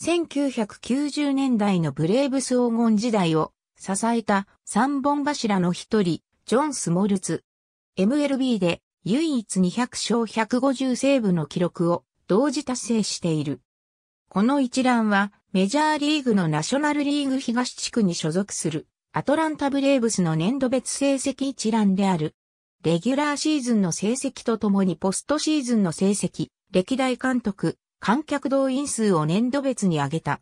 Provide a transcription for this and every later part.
1990年代のブレーブス黄金時代を支えた三本柱の一人、ジョン・スモルツ。MLB で唯一200勝150セーブの記録を同時達成している。この一覧はメジャーリーグのナショナルリーグ東地区に所属するアトランタブレーブスの年度別成績一覧である。レギュラーシーズンの成績とともにポストシーズンの成績、歴代監督、観客動員数を年度別に上げた。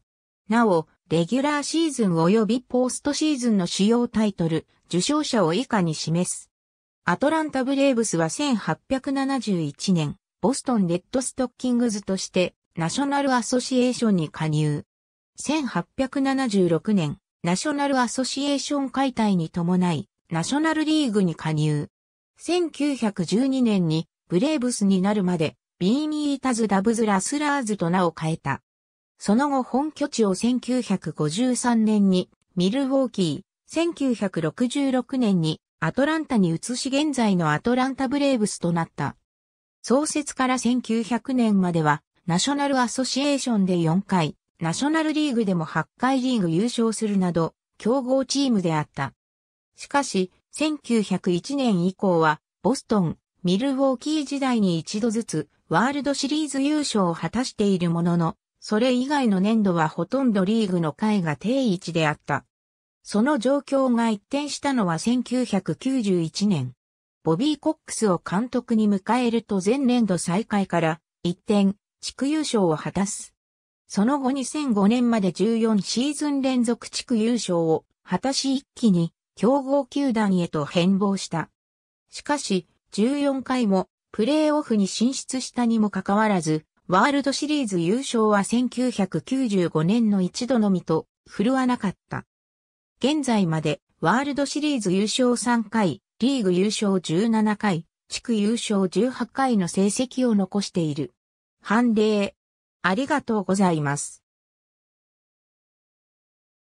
なお、レギュラーシーズン及びポストシーズンの主要タイトル、受賞者を以下に示す。アトランタブレーブスは1871年、ボストンレッドストッキングズとしてナショナルアソシエーションに加入。1876年、ナショナルアソシエーション解体に伴い、ナショナルリーグに加入。1912年にブレーブスになるまでビーニータズ・ダブズ・ラスラーズと名を変えた。その後本拠地を1953年にミルウォーキー、1966年にアトランタに移し現在のアトランタブレーブスとなった。創設から1900年まではナショナルアソシエーションで4回、ナショナルリーグでも8回リーグ優勝するなど、競合チームであった。しかし、1901年以降は、ボストン、ミルウォーキー時代に一度ずつワールドシリーズ優勝を果たしているものの、それ以外の年度はほとんどリーグの回が定位置であった。その状況が一転したのは1991年。ボビー・コックスを監督に迎えると前年度再開から一転、地区優勝を果たす。その後2005年まで14シーズン連続地区優勝を果たし一気に強豪球団へと変貌した。しかし、14回もプレーオフに進出したにもかかわらず、ワールドシリーズ優勝は1995年の一度のみと、振るわなかった。現在まで、ワールドシリーズ優勝3回、リーグ優勝17回、地区優勝18回の成績を残している。判例。ありがとうございます。